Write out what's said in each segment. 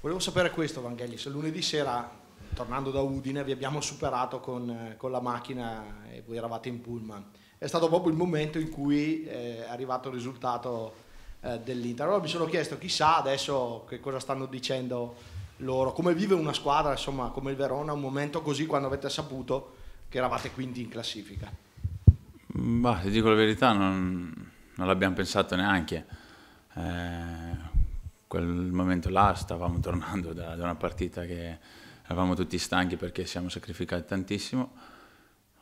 Volevo sapere questo, Vanghelli, se lunedì sera, tornando da Udine, vi abbiamo superato con, eh, con la macchina e voi eravate in pullman. È stato proprio il momento in cui eh, è arrivato il risultato eh, dell'Inter. Allora mi sono chiesto, chissà adesso che cosa stanno dicendo loro, come vive una squadra, insomma, come il Verona, un momento così quando avete saputo che eravate quinti in classifica. Bah, ti dico la verità, non, non l'abbiamo pensato neanche. Eh, quel momento là stavamo tornando da, da, una partita che eravamo tutti stanchi perché siamo sacrificati tantissimo.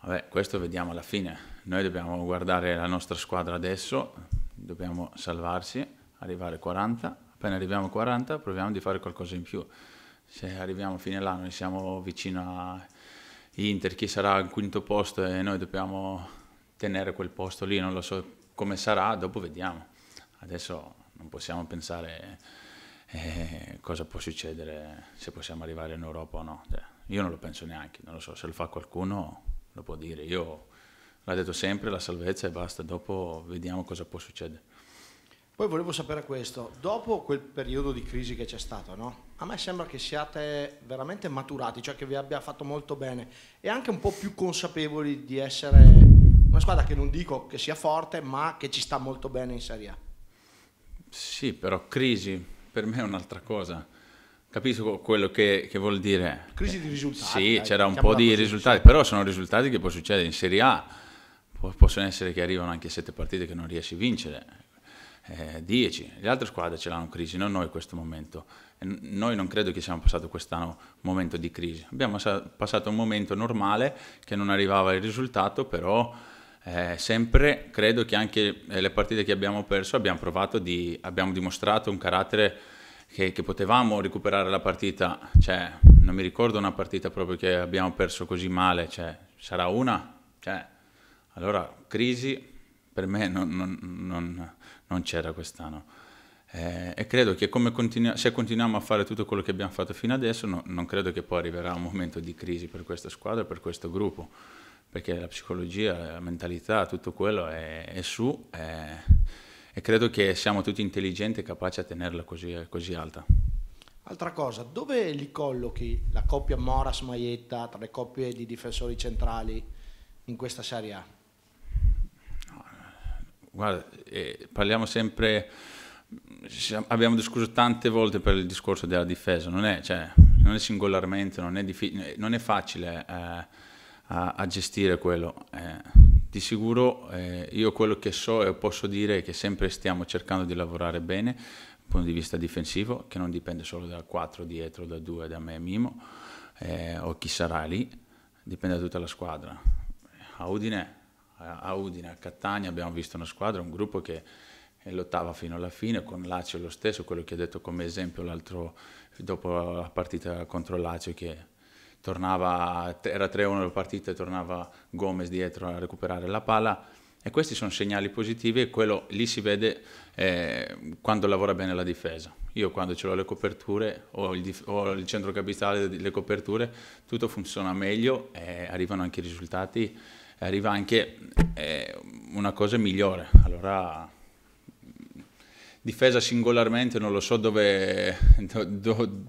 Vabbè, questo vediamo alla fine. Noi dobbiamo guardare la nostra squadra adesso, dobbiamo salvarsi, arrivare a 40. Appena arriviamo a 40 proviamo di fare qualcosa in più. Se arriviamo a fine là, noi siamo vicino a Inter, chi sarà al quinto posto e noi dobbiamo tenere quel posto lì, non lo so come sarà, dopo vediamo. Adesso non possiamo pensare eh, cosa può succedere se possiamo arrivare in Europa o no. Cioè, io non lo penso neanche, non lo so, se lo fa qualcuno lo può dire. Io l'ho detto sempre, la salvezza e basta, dopo vediamo cosa può succedere. Poi volevo sapere questo, dopo quel periodo di crisi che c'è stato, no? a me sembra che siate veramente maturati, cioè che vi abbia fatto molto bene e anche un po' più consapevoli di essere una squadra che non dico che sia forte, ma che ci sta molto bene in Serie A. Sì, però crisi per me è un'altra cosa. Capisco quello che, che vuol dire. Crisi di risultati. Sì, eh, c'era un po' di risultati, però sono risultati che può succedere in Serie A. possono essere che arrivano anche sette partite che non riesci a vincere. 10. Eh, Le altre squadre ce l'hanno crisi, non noi in questo momento. Noi non credo che siamo passati quest'anno un momento di crisi. Abbiamo passato un momento normale che non arrivava il risultato, però eh, sempre credo che anche eh, le partite che abbiamo perso abbiamo provato di, abbiamo dimostrato un carattere che, che, potevamo recuperare la partita cioè, non mi ricordo una partita proprio che abbiamo perso così male cioè, sarà una cioè, allora crisi per me non, non, non, non c'era quest'anno eh, e credo che continu- se continuiamo a fare tutto quello che abbiamo fatto fino adesso no, non credo che poi arriverà un momento di crisi per questa squadra per questo gruppo perché la psicologia, la mentalità, tutto quello è, è su è, e credo che siamo tutti intelligenti e capaci a tenerla così, così alta. Altra cosa, dove li collochi la coppia Moras-Maietta tra le coppie di difensori centrali in questa Serie A? Guarda, eh, parliamo sempre, abbiamo discusso tante volte per il discorso della difesa, non è, cioè, non è singolarmente, non è, non è facile eh, a, a gestire quello. Eh, di sicuro eh, io quello che so e posso dire è che sempre stiamo cercando di lavorare bene dal punto di vista difensivo, che non dipende solo da 4 dietro, da 2, da me e Mimo, eh, o chi sarà lì, dipende da tutta la squadra. A Udine, a Udine, a Catania abbiamo visto una squadra, un gruppo che lottava fino alla fine, con Lazio lo stesso, quello che ha detto come esempio l'altro dopo la partita contro Lazio che tornava, era 3-1 la partita e tornava Gomez dietro a recuperare la palla. E questi sono segnali positivi e quello lì si vede eh, quando lavora bene la difesa. Io quando ce l'ho le coperture o il, dif- o il centro capitale le coperture, tutto funziona meglio e eh, arrivano anche i risultati, arriva anche eh, una cosa migliore. Allora, difesa singolarmente non lo so dove, do, do,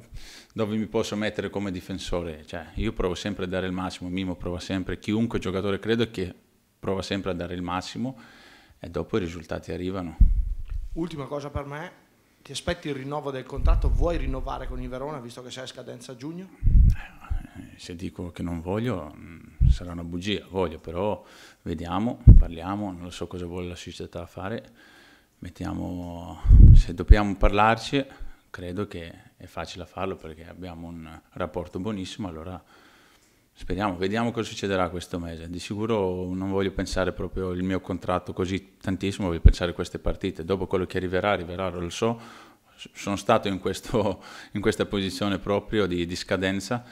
dove mi posso mettere come difensore. Cioè, io provo sempre a dare il massimo, Mimo prova sempre, chiunque giocatore credo che prova sempre a dare il massimo e dopo i risultati arrivano. Ultima cosa per me, ti aspetti il rinnovo del contratto? Vuoi rinnovare con il Verona visto che sei a scadenza a giugno? Eh, se dico che non voglio mm, sarà una bugia, voglio però vediamo, parliamo, non so cosa vuole la società fare, mettiamo, se dobbiamo parlarci credo che è facile farlo perché abbiamo un rapporto buonissimo, allora speriamo, vediamo cosa succederà questo mese. Di sicuro non voglio pensare proprio il mio contratto così tantissimo, voglio pensare a queste partite. Dopo quello che arriverà, arriverà, lo so, sono stato in, questo, in questa posizione proprio di, di scadenza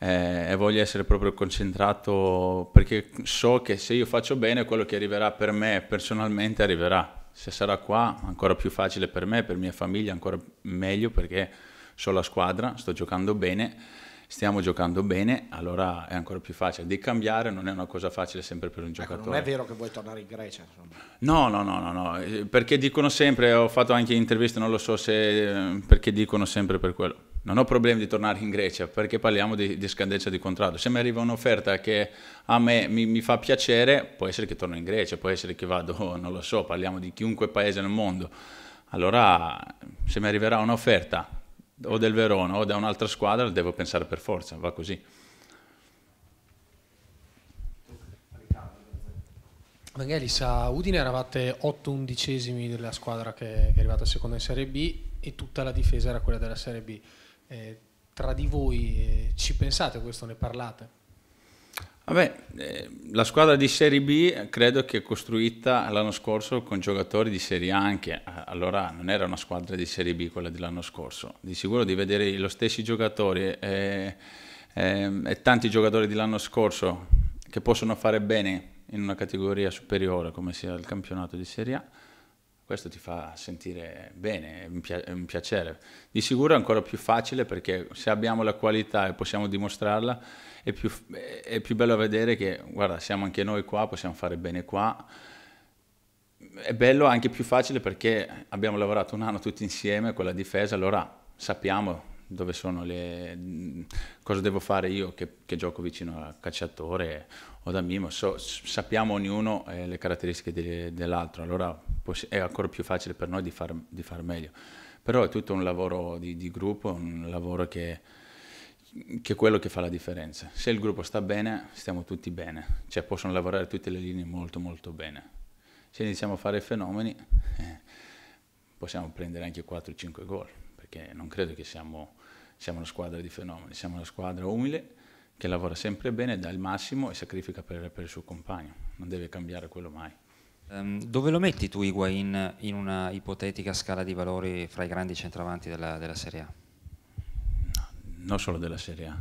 eh, e voglio essere proprio concentrato perché so che se io faccio bene quello che arriverà per me personalmente arriverà. Se sarà qua ancora più facile per me, per mia famiglia ancora meglio perché sulla squadra, sto giocando bene, stiamo giocando bene, allora è ancora più facile. Di cambiare non è una cosa facile sempre per un giocatore. Ecco, non è vero che vuoi tornare in Grecia? No, no, no, no, no, perché dicono sempre, ho fatto anche interviste, non lo so se perché dicono sempre per quello. Non ho problemi di tornare in Grecia perché parliamo di, di scadenza di contratto. Se mi arriva un'offerta che a me mi, mi, fa piacere, può essere che torno in Grecia, può essere che vado, non lo so, parliamo di chiunque paese nel mondo. Allora, se mi arriverà un'offerta o del Verona o da un'altra squadra, devo pensare per forza, va così. Magari a Udine eravate 8 undicesimi della squadra che, che è arrivata a seconda in Serie B e tutta la difesa era quella della Serie B. Eh, tra di voi eh, ci pensate questo, ne parlate? Vabbè, eh, la squadra di Serie B eh, credo che è costruita l'anno scorso con giocatori di Serie A anche, eh, allora non era una squadra di Serie B quella dell'anno scorso, di sicuro di vedere gli stessi giocatori e, eh, e, e tanti giocatori dell'anno scorso che possono fare bene in una categoria superiore come sia il campionato di Serie A questo ti fa sentire bene, è un, pi- è un, piacere. Di sicuro è ancora più facile perché se abbiamo la qualità e possiamo dimostrarla, è più, è più bello vedere che, guarda, siamo anche noi qua, possiamo fare bene qua. È bello anche più facile perché abbiamo lavorato un anno tutti insieme con la difesa, allora sappiamo dove sono le... cosa devo fare io che, che gioco vicino a cacciatore o da mimo, so, sappiamo ognuno eh, le caratteristiche de, dell'altro, allora è ancora più facile per noi di far, di far meglio. Però è tutto un lavoro di, di gruppo, un lavoro che, che è quello che fa la differenza. Se il gruppo sta bene, stiamo tutti bene, cioè possono lavorare tutte le linee molto molto bene. Se iniziamo a fare fenomeni, eh, possiamo prendere anche 4-5 gol perché non credo che siamo, siamo una squadra di fenomeni, siamo una squadra umile che lavora sempre bene, dà il massimo e sacrifica per, per il suo compagno, non deve cambiare quello mai. Um, dove lo metti tu Higuain in una ipotetica scala di valori fra i grandi centravanti della, della Serie A? No, non solo della Serie A,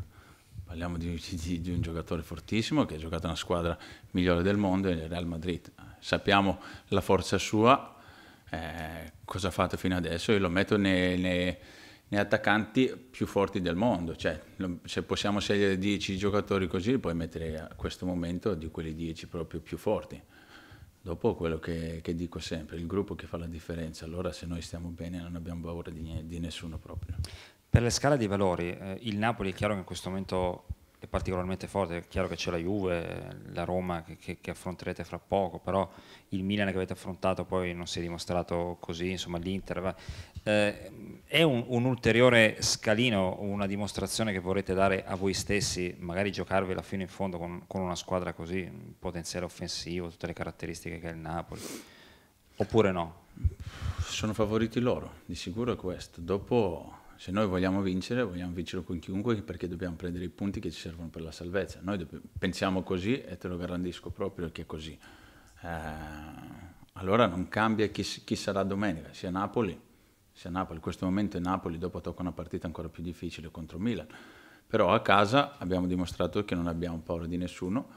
parliamo di, di, di, un giocatore fortissimo che ha giocato una squadra migliore del mondo, il Real Madrid. Sappiamo la forza sua, eh, cosa ha fatto fino adesso e lo metto nei, nei, nei attaccanti più forti del mondo. Cioè, lo, se possiamo scegliere 10 giocatori così, li puoi mettere a questo momento di quelli 10 proprio più forti. Dopo quello che, che, dico sempre, il gruppo che fa la differenza, allora se noi stiamo bene non abbiamo paura di, di nessuno proprio. Per la scala dei valori, eh, il Napoli è chiaro che in questo momento è particolarmente forte, è chiaro che c'è la Juve, la Roma che, che, che, affronterete fra poco, però il Milan che avete affrontato poi non si è dimostrato così, insomma l'Inter. Eh, è un, un, ulteriore scalino, una dimostrazione che vorrete dare a voi stessi, magari giocarvela fino in fondo con, con una squadra così, un potenziale offensivo, tutte le caratteristiche che ha il Napoli, oppure no? Sono favoriti loro, di sicuro è questo. Dopo se noi vogliamo vincere, vogliamo vincere con chiunque perché dobbiamo prendere i punti che ci servono per la salvezza. Noi do- pensiamo così e te lo garantisco proprio che è così. Eh, allora non cambia chi, chi, sarà domenica, sia Napoli, sia Napoli. In questo momento è Napoli, dopo tocca una partita ancora più difficile contro Milan. Però a casa abbiamo dimostrato che non abbiamo paura di nessuno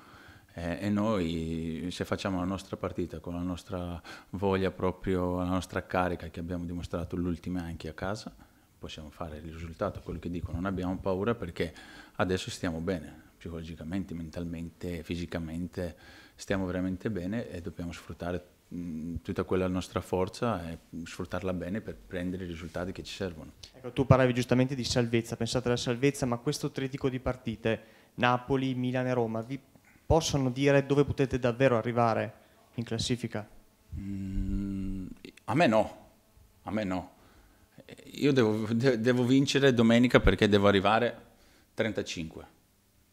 eh, e noi se facciamo la nostra partita con la nostra voglia proprio, la nostra carica che abbiamo dimostrato l'ultima anche a casa, possiamo fare il risultato, quello che dico, non abbiamo paura perché adesso stiamo bene, psicologicamente, mentalmente, fisicamente, stiamo veramente bene e dobbiamo sfruttare mm, tutta quella nostra forza e sfruttarla bene per prendere i risultati che ci servono. Ecco, tu parlavi giustamente di salvezza, pensate alla salvezza, ma questo tritico di partite, Napoli, Milan e Roma, vi possono dire dove potete davvero arrivare in classifica? Mm, a me no, a me no, io devo, de- devo vincere domenica perché devo arrivare 35.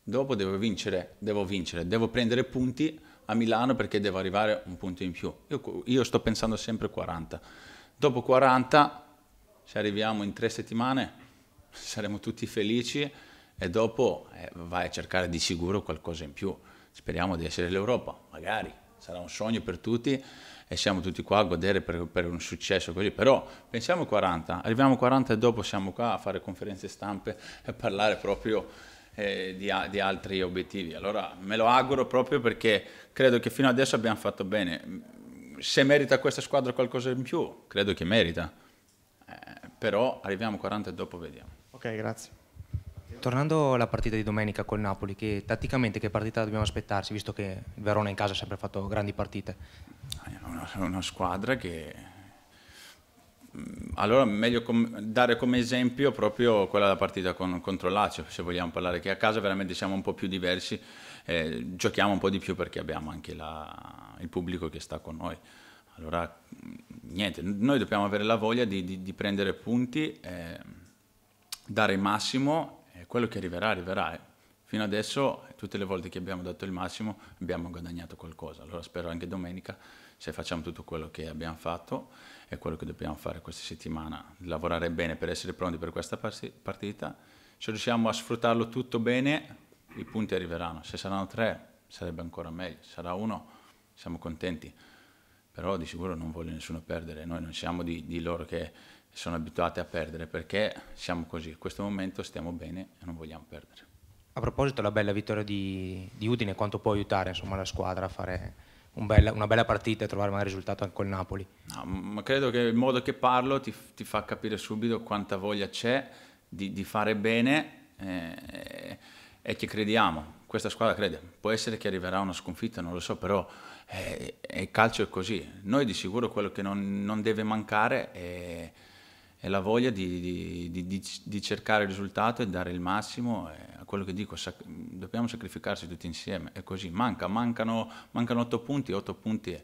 Dopo devo vincere, devo vincere, devo prendere punti a Milano perché devo arrivare un punto in più. Io, io sto pensando sempre 40. Dopo 40, se arriviamo in tre settimane, saremo tutti felici e dopo eh, vai a cercare di sicuro qualcosa in più. Speriamo di essere l'Europa, magari sarà un sogno per tutti e siamo tutti qua a godere per, per un successo così, però pensiamo 40, arriviamo 40 e dopo siamo qua a fare conferenze stampe e parlare proprio eh, di, di, altri obiettivi. Allora me lo auguro proprio perché credo che fino adesso abbiamo fatto bene. Se merita questa squadra qualcosa in più, credo che merita, eh, però arriviamo 40 e dopo vediamo. Ok, grazie. Tornando alla partita di domenica col Napoli, che tatticamente che partita dobbiamo aspettarci, visto che il Verona in casa ha sempre fatto grandi partite? Ah, una, una squadra che... Mm, allora, meglio com dare come esempio proprio quella della partita con, contro Lazio, se vogliamo parlare, che a casa veramente siamo un po' più diversi, eh, giochiamo un po' di più perché abbiamo anche la, il pubblico che sta con noi. Allora, mm, niente, noi dobbiamo avere la voglia di, di, di prendere punti, eh, dare il massimo eh, quello che arriverà, arriverà. Eh. Fino adesso, tutte le volte che abbiamo dato il massimo, abbiamo guadagnato qualcosa. Allora spero anche domenica, se facciamo tutto quello che abbiamo fatto e quello che dobbiamo fare questa settimana, lavorare bene per essere pronti per questa partita, se riusciamo a sfruttarlo tutto bene, i punti arriveranno. Se saranno tre, sarebbe ancora meglio. sarà uno, siamo contenti. Però di sicuro non voglio nessuno perdere. Noi non siamo di, di loro che sono abituate a perdere perché siamo così, in questo momento stiamo bene e non vogliamo perdere. A proposito, la bella vittoria di, di Udine, quanto può aiutare insomma, la squadra a fare un bella, una bella partita e trovare un risultato anche col Napoli? No, ma credo che il modo che parlo ti, ti fa capire subito quanta voglia c'è di, di, fare bene eh, e che crediamo. Questa squadra crede. Può essere che arriverà una sconfitta, non lo so, però eh, il calcio è così. Noi di sicuro quello che non, non deve mancare è è la voglia di, di, di, di, cercare il risultato e dare il massimo a quello che dico, sac- dobbiamo sacrificarci tutti insieme, è così, manca, mancano, mancano 8 punti, 8 punti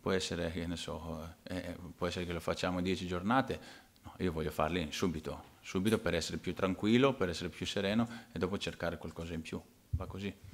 può essere, che ne so, eh, eh può essere che lo facciamo 10 giornate, no, io voglio farli subito, subito per essere più tranquillo, per essere più sereno e dopo cercare qualcosa in più, va così.